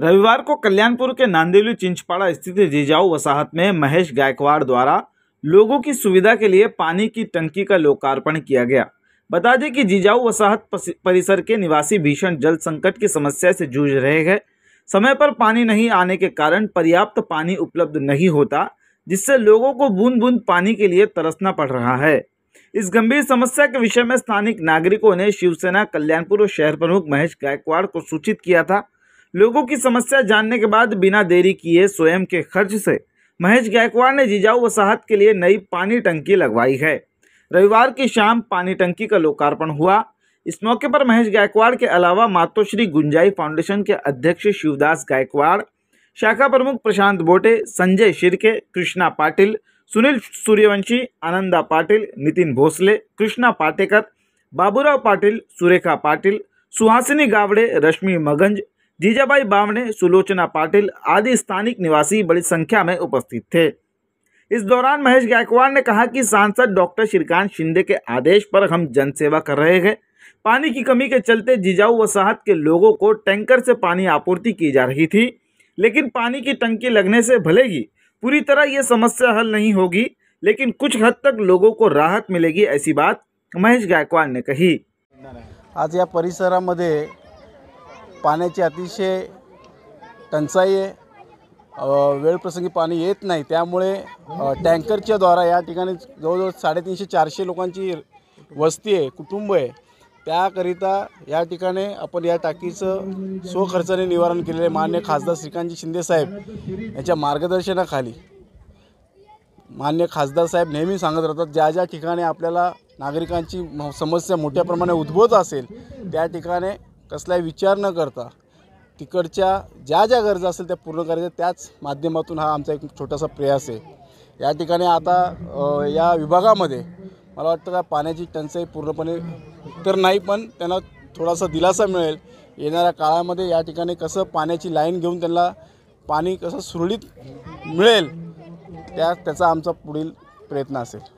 रविवार को कल्याणपुर के नांदेली चिंचपाड़ा स्थित जिजाऊ वसाहत में महेश गायकवाड़ द्वारा लोगों की सुविधा के लिए पानी की टंकी का लोकार्पण किया गया बता दें कि जिजाऊ वसाहत परिसर के निवासी भीषण जल संकट की समस्या से जूझ रहे हैं समय पर पानी नहीं आने के कारण पर्याप्त पानी उपलब्ध नहीं होता जिससे लोगों को बूंद बूंद पानी के लिए तरसना पड़ रहा है इस गंभीर समस्या के विषय में स्थानिक नागरिकों ने शिवसेना कल्याणपुर और शहर प्रमुख महेश गायकवाड़ को सूचित किया था लोगों की समस्या जानने के बाद बिना देरी किए स्वयं के खर्च से महेश गायकवाड़ ने जिजाऊ वसाहत के लिए नई पानी टंकी लगवाई है रविवार की शाम पानी टंकी का लोकार्पण हुआ इस मौके पर महेश गायकवाड़ के अलावा मातोश्री गुंजाई फाउंडेशन के अध्यक्ष शिवदास गायकवाड़ शाखा प्रमुख प्रशांत बोटे संजय शिरके कृष्णा पाटिल सुनील सूर्यवंशी आनंदा पाटिल नितिन भोसले कृष्णा पाटेकर बाबूराव पाटिल सुरेखा पाटिल सुहासिनी गावड़े रश्मि मगंज जीजाबाई बावने सुलोचना पाटिल आदि स्थानिक निवासी बड़ी संख्या में उपस्थित थे इस दौरान महेश गायकवाड़ ने कहा कि सांसद डॉक्टर श्रीकांत शिंदे के आदेश पर हम जनसेवा कर रहे हैं पानी की कमी के चलते जीजाऊ वसाहत के लोगों को टैंकर से पानी आपूर्ति की जा रही थी लेकिन पानी की टंकी लगने से भले ही पूरी तरह ये समस्या हल नहीं होगी लेकिन कुछ हद तक लोगों को राहत मिलेगी ऐसी बात महेश गायकवाड़ ने कही आज या परिसरामध्ये पाण्याची अतिशय टंचाई आहे वेळप्रसंगी पाणी येत नाही त्यामुळे टँकरच्या द्वारा या ठिकाणी जवळजवळ साडेतीनशे चारशे लोकांची वस्ती आहे कुटुंब आहे त्याकरिता या ठिकाणी आपण या टाकीचं स्वखर्चाने निवारण केलेले मान्य खासदार श्रीकांतजी शिंदेसाहेब यांच्या मार्गदर्शनाखाली मान्य खासदार साहेब नेहमी सांगत राहतात ज्या ज्या ठिकाणी आपल्याला नागरिकांची समस्या मोठ्या प्रमाणात उद्भवत असेल त्या ठिकाणी कसलाही विचार न करता तिकडच्या ज्या ज्या गरजा असेल त्या पूर्ण करायच्या त्याच माध्यमातून हा आमचा एक छोटासा प्रयास आहे या ठिकाणी आता या विभागामध्ये मला वाटतं का पाण्याची टंचाई पूर्णपणे तर नाही पण त्यांना थोडासा दिलासा मिळेल येणाऱ्या काळामध्ये या ठिकाणी कसं पाण्याची लाईन घेऊन त्यांना पाणी कसं सुरळीत मिळेल त्या त्याचा आमचा पुढील प्रयत्न असेल